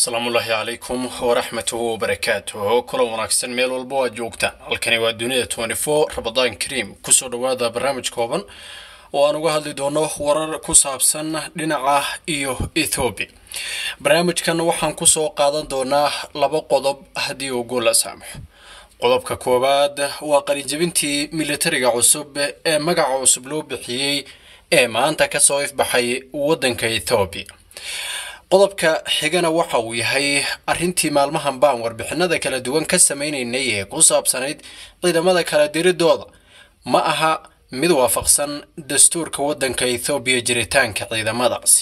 asalaamuulaahi calaykum waraxmatuhu wabarakaatuh kulan wanaagsan meel walba waa joogtaan halkani waa dunida four rabadaan kariim kusoo dhowaada barnaamij kooban oo aan uga hadli doono warar ku saabsan dhinaca iyo ethoobia barnaamijkan waxaan kusoo qaadan doonaa laba qodob haddii ugu la saamaxo qodobka koowaad waa qalinjabintii militariga cusub ee magaca cusub loo bixiyey ee maanta kasoo ifbaxay waddanka ethoobiya qodobka xigana waxa uu yahay arrintii maalmahan baan warbixinada kala duwan ka sameynaynay ee ku saabsanayd ciidamada kala diridooda ma aha mid waafaqsan dastuurka waddanka ethoobiya jiritaanka ciidamadaasi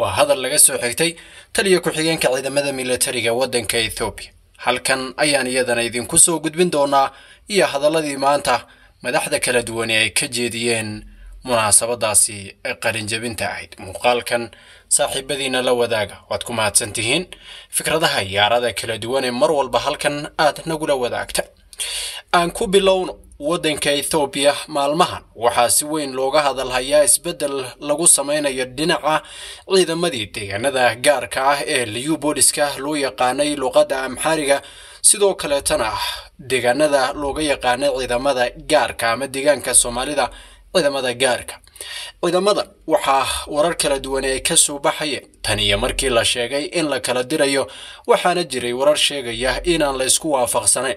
waa hadal laga soo xigtay taliya ku-xigeenka ciidamada milatariga waddanka ethoobiya halkan ayaan iyadana idinku soo gudbin doonaa iyo hadalladii maanta madaxda kala duwan ay ka jeediyeen munaasabadaasi qarinjabinta ahayd muuqaalkan saaxiibadiina la wadaaga waad ku mahadsantihiin fikradaha iyaarada kala duwan ee mar walba halkan aad nagula wadaagta aan ku bilowno waddanka ethoobiya maalmahan waxaa si weyn looga hadalhayaa isbeddel lagu samaynayo dhinaca ciidamadii deegaanada gaarka ah ee liyubooliska loo yaqaanay luqadda amxariga sidoo kaleetana deegaanada looga yaqaanay ciidamada gaarka ama deegaanka soomaalida wadamada gaarka wadamada waxaa warar kala duwan ee ka soo baxaya tan iyo markii la sheegay in la kala dirayo waxaana jiray warar sheegaya inaan la ysku waafaqsanayn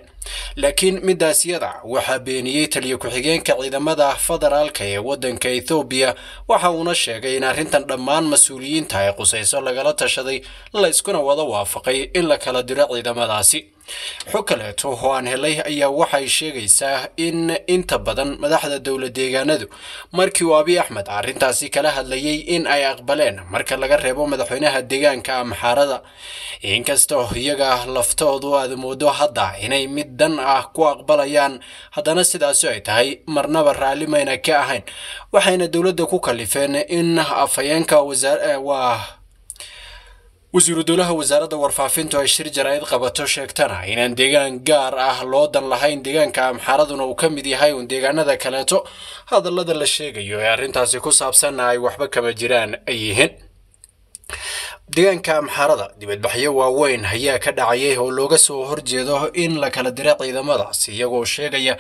laakiin midaas yada waxaa beeniyey taliyo ku-xigeenka ciidamada federaalka ee waddanka ethoobiya waxa uuna sheegay in arrintan dhammaan mas-uuliyiinta ee qusayso lagala tashaday la iskuna wada waafaqay in la kala diro ciidamadaasi xog kaleeto oo aan helay ayaa waxay sheegaysaa in inta badan madaxda dowla deegaanadu markii uu abiy axmed arrintaasi kala hadlayay in ay aqbaleen marka laga reebo madaxweynaha deegaanka amxaarada inkastoo iyaga laftoodu aad moodo hadda inay mid dan ah ku aqbalayaan haddana sidaasu ay tahay marnaba raalli mayna ka ahayn waxayna dowladda ku kalifeen in afhayeenka waa wasiiru dowlaha wasaaradda warfaafintu ay shir jaraa'id qabato sheegtana inaan deegaan gaar ah loo dan lahayn deegaanka amxaaraduna uu ka mid yahay uun deegaanada kaleeto hadallada la sheegayo ee arrintaasi ku saabsanna ay waxba kama jiraan ay yihiin deegaanka amxaarada dibadbaxyo waaweyn ayaa ka dhacayay oo looga soo horjeedo in la kala dira ciidamadaas iyagoo sheegaya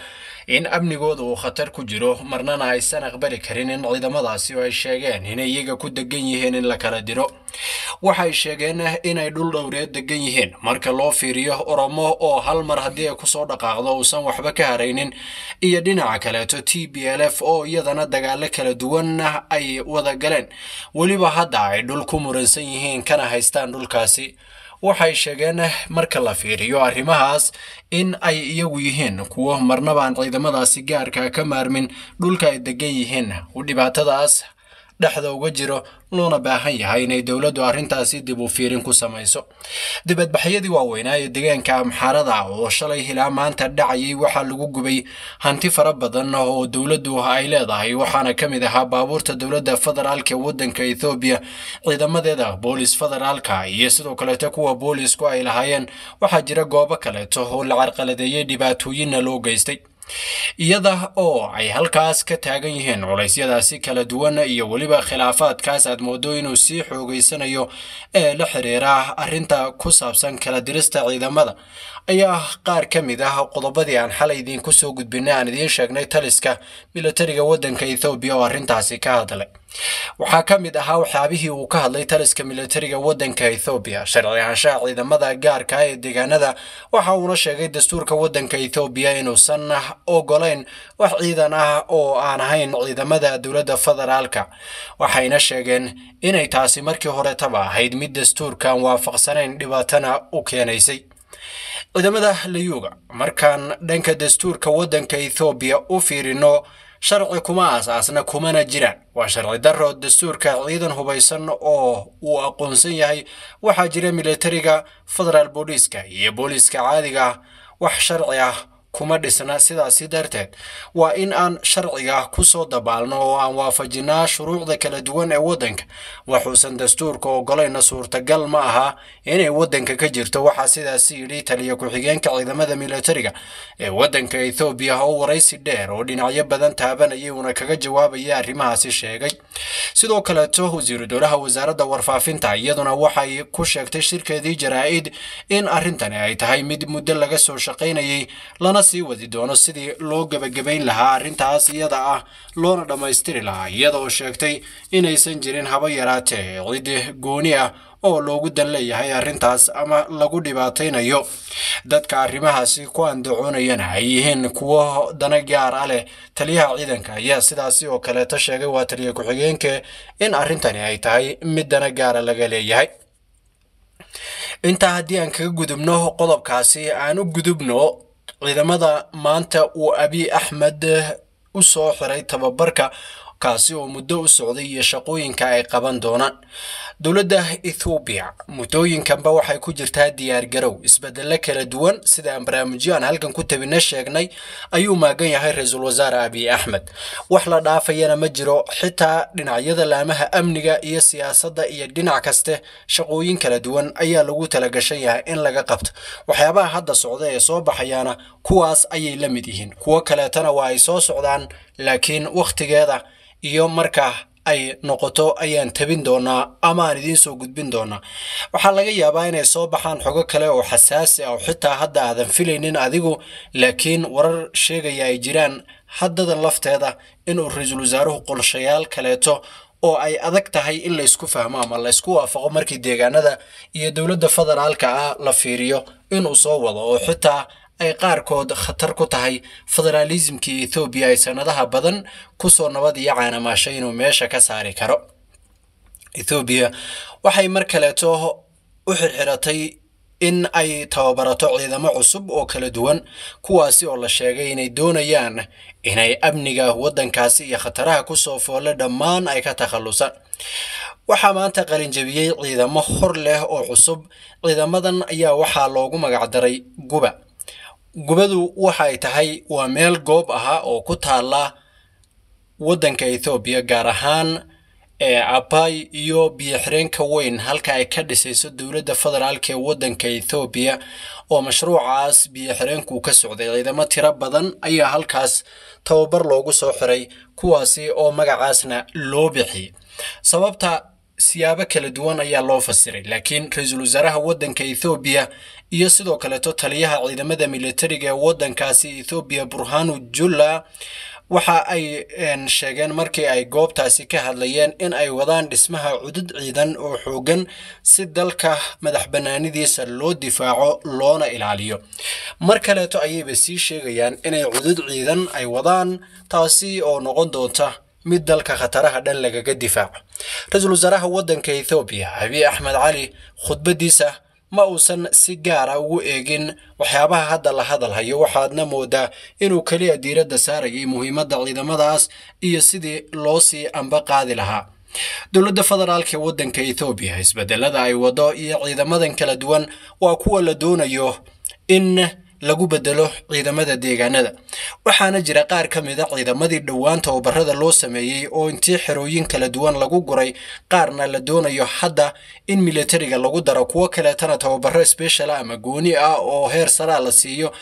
in amnigooda uu khatar ku jiro marnana aysan aqbali karin in ciidamadaasi oo ay sheegeen inay iyaga ku degan yihiin in la kala diro waxay sheegeen inay dhul dhowreed degan yihiin marka loo fiiriyo oromo oo hal mar haddii ay kusoo dhaqaaqdo uusan waxba ka haraynin iyo dhinaca kaleeto t b l f oo iyadana dagaalo kala duwan ay wada galeen weliba hadda ay dhul ku muransan yihiin kana haystaan dhulkaasi waxay sheegeen eh, marka la fiiriyo arrimahaas in ay iyagu yihiin kuwo marnabaan ciidamadaasi gaarka ka maarmin dhulka ay degan yihiin dhibaatadaas dhexda uga jiro loona baahan yahay inay dowladdu arrintaasi dib u fiirin ku samayso dibadbaxyadii waaweynaa ee deegaanka amxaarada oo shalay hilaa maanta dhacayay waxaa lagu gubay hanti fara badan oo dowladdu ay leedahay waxaana ka mid ahaa baabuurta dowladda federaalka waddanka ethoobiya ciidamadeeda boolis federaalka iyo sidoo kaleeto kuwa boolisku ay lahaayeen waxaa jira goobo kaleeto oo la carqaladeeyey dhibaatooyinna loo geystay iyada oo ay halkaas ka taagan yihiin culaysyadaasi kala duwan iyo weliba khilaafaadkaas aad moodo inuu sii xoogeysanayo ee la xiriira arrinta ku saabsan kala dirista ciidamada ayaa qaar ka mid ah qodobadii aan xalay idiinku soo gudbinay aan idiin sheegnay taliska milatariga waddanka ethoobiya oo arrintaasi ka hadlay waxaa ka mid ahaa waxyaabihii uu ka hadlay taliska milatariga waddanka ethoobiya sharci ahaanshaha ciidamada gaarka ah ee deegaanada waxa uuna sheegay dastuurka waddanka ethoobiya inuusan ah ogolayn wax ciidan ah oo aan ahayn ciidamada dowladda federaalka waxayna sheegeen inay taasi markii horetaba ahayd mid dastuurkaan waafaqsanayn dhibaatana u keenaysay ciidamada liyuga markaan dhanka dastuurka waddanka ethoobiya u fiirinno sharci kuma aasaasna kumana jiraan waa sharci daro dastuurka ciidan hubaysan oo uu aqoonsan yahay waxaa jira milatariga federaal booliiska iyo booliiska caadiga ah. wax sharci ah kuma dhisna sidaasi darteed waa in aan sharciga kusoo dabaalno oo aan waafajinnaa shuruucda kala duwan ee waddanka waxuusan dastuurka ogolayna suurtagal ma aha inay waddanka ka jirto waxaa sidaasi yidhi taliya ku-xigeenka ciidamada milatariga ee waddanka ethoobiya oo waraysi dheer oo dhinacyo badan taabanayay uuna kaga jawaabaya arrimahaasi sheegay sidoo kaleeto wasiiru dowlaha wasaaradda warfaafinta iyaduna waxay ku sheegtay shirkeedii jaraa'id in arrintani ay tahay mid muddo laga soo shaqaynayay lana sii wadi doono sidii loo gebagabayn lahaa arrintaas iyada ah loona dhammaystiri lahaa iyadooo sheegtay inaysan jirin haba yaraatee cid gooni ah oo loogu dan leeyahay arrintaas ama lagu dhibaataynayo dadka arrimahaasi ku andacoonayana ay yihiin kuwo dana gaar ah leh taliyaha ciidanka ayaa sidaasi oo kaleeto sheegay waa taliya ku-xigeenke in arrintani ay tahay mid dana gaara ah laga leeyahay intaa haddii aan kaga gudubno qodobkaasi aan u gudubno ciidamada maanta uu abiy axmed u soo xiray tababarka kaasi oo muddo u socday iyo shaqooyinka ay qaban doonaan dowladda ethoobiya muddooyinkanba waxay ku jirtaa diyaargarow isbeddello kala duwan sida aan barnaamijyo aan halkan ku tabina sheegnay ayuu maagan yahay ra-iisul wasaare abiy axmed wax la dhaafayana ma jiro xitaa dhinacyada laamaha amniga iyo siyaasadda iyo dhinac kaste shaqooyin kala duwan ayaa lagu talagashan yahay in laga qabto waxyaabaha hadda socda ee soo baxayaana kuwaas ayay la mid yihiin kuwo kaleetana waa ay soo socdaan laakiin wakhtigeeda iyo markaa ay noqoto ayaan tabin doonaa ama aan idiin soo gudbin doonaa waxaa laga yaabaa inay soo baxaan xogo kale oo xasaasi ah oo xitaa hadda aadan filaynin adigu laakiin warar sheegaya ay jiraan haddadan lafteeda inuu ra-iisul wasaaruhu qolshayaal kaleeto oo ay adag tahay in laysku fahmo ama laysku waafaqo markii deegaanada iyo dowladda federaalka ah la fiiriyo inuu soo wado oo xitaa ay qaarkood khatar ku tahay federaalisimkii ethoobiya ay sanadaha badan kusoo nabad iyo caanamaashay inuu meesha ka saari karo ethoobiya waxay mar kaleeto u xirxiratay in ay tababarato ciidamo cusub oo kala duwan kuwaasi oo la sheegay inay doonayaan inay amniga waddankaasi iyo khataraha kusoo foolle dhammaan ay ka takhallusaan waxaa maanta qalinjabiyey ciidamo hor leh oo cusub ciidamadan ayaa waxaa loogu magacdaray guba gubadu waxay tahay waa meel goob aha oo ku taala waddanka ethoobiya gaar ahaan ee abay iyo biyo-xireenka weyn halka ay ka dhisayso dowladda federaalk ee waddanka ethoobiya oo mashruucaas biyo-xireenku ka socday ciidamo tiro badan ayaa halkaas tababar loogu soo xiray kuwaasi oo magacaasna loo bixiyey sababta siyaabo kala duwan ayaa loo fasiray laakiin ra-iisul wasaaraha waddanka ethoobiya iyo sidoo kaleeto taliyaha ciidamada militariga ee waddankaasi ethoobiya burhanu julla waxa ay sheegeen markii ay goobtaasi ka hadlayeen in ay wadaan dhismaha cudud ciidan oo xoogan si dalka madaxbanaanidiisa loo difaaco loona ilaaliyo mar kaleeto ayayba sii sheegayaan inay cudud ciidan ay wadaan taasi oo noqon doonta mid dalka khataraha dhan lagaga difaaco ra-iisul wasaaraha waddanka ethoobiya habiy axmed cali khudbadiisa ma uusan si gaara ah ugu eegin waxyaabaha hadda la hadalhayo waxaadna moodaa inuu keliya diiradda saarayay muhiimadda ciidamadaas iyo sidii loo sii amba qaadi lahaa dowladda federaalk ee waddanka ethoobiya isbedelada ay wado iyo ciidamadan kala duwan waa kuwa la doonayo in lagu bedelo ciidamada deegaanada waxaana jira qaar ka a ah ciidamadii dhowaan tababarada loo sameeyey oo intii xerooyin kala duwan lagu guray qaarna la doonayo hadda in milatariga lagu daro kuwo kaleetana tababaro sbeshal ah ama gooni ah oo heer saraa la siiyo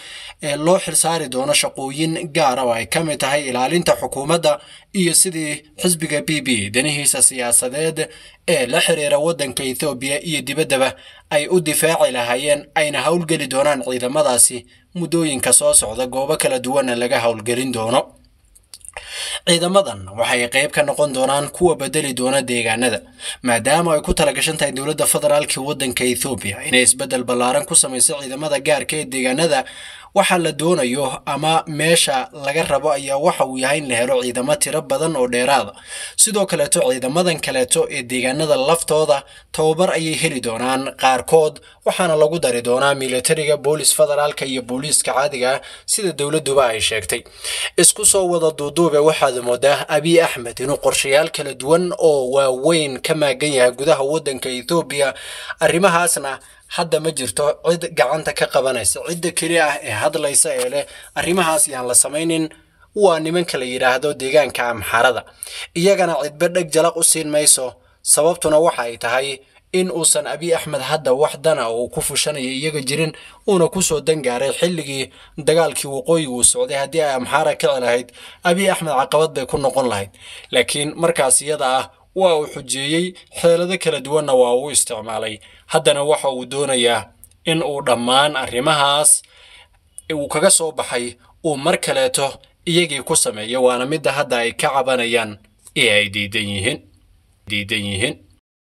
ee loo xilsaari doono shaqooyin gaara ah. oo ay ka mid tahay ilaalinta xukuumadda iyo sidii xisbiga b b e, danihiisa siyaasadeed ee la xiriira waddanka ethoobiya iyo dibaddaba ay u difaaci lahaayeen ayna howlgeli doonaan ciidamadaasi muddooyinka soo socda goobo kala duwana laga howlgelin doono ciidamadan waxay qayb ka noqon doonaan kuwa bedeli doona deegaanada maadaama ay ku talagashan tahay dowladda federaalka waddanka ethoobiya inay isbeddel ballaaran ku samayso ciidamada gaarka ee deegaanada waxa la doonayo ama meesha laga rabo ayaa waxa uu yahay in la helo ciidamo tiro badan oo dheeraada sidoo kaleeto ciidamadan kaleeto ee deegaanada laftooda tababar ayay heli doonaan qaarkood waxaana lagu dari doonaa milatariga boolis federaalka iyo booliiska caadiga ah, sida dowladuba ay sheegtay isku soo wada duuduube waxaad moodaa abiy axmed inuu qorshayaal kala duwan oo waaweyn ka maagan yahay gudaha waddanka ethoobiya arrimahaasna hadda ma jirto cid gacanta ka qabanaysa cidda keli ah ee hadlaysa ee leh arrimahaas yaan la samaynin waa nimanka la yidhaahdo deegaanka amxarada iyagana cidba dheg jalaq u siin mayso sababtuna waxa ay tahay in uusan abiy axmed hadda wax dana uu ku fushanayo iyaga jirin uuna kusoo dangaaray xilligii dagaalkii waqooyiga uu socday haddii ay amxaara kici lahayd abiy axmed caqabad bay ku noqon lahayd laakiin markaas iyada ah waa uu xujeeyey xeelado kala duwanna waa uu isticmaalay haddana waxa uu doonayaa in uu dhammaan arrimahaas uu kaga soo baxay uu mar kaleeto iyagii ku sameeyo waana midda hadda ay ka cabanayaan ee ay diidan yihiin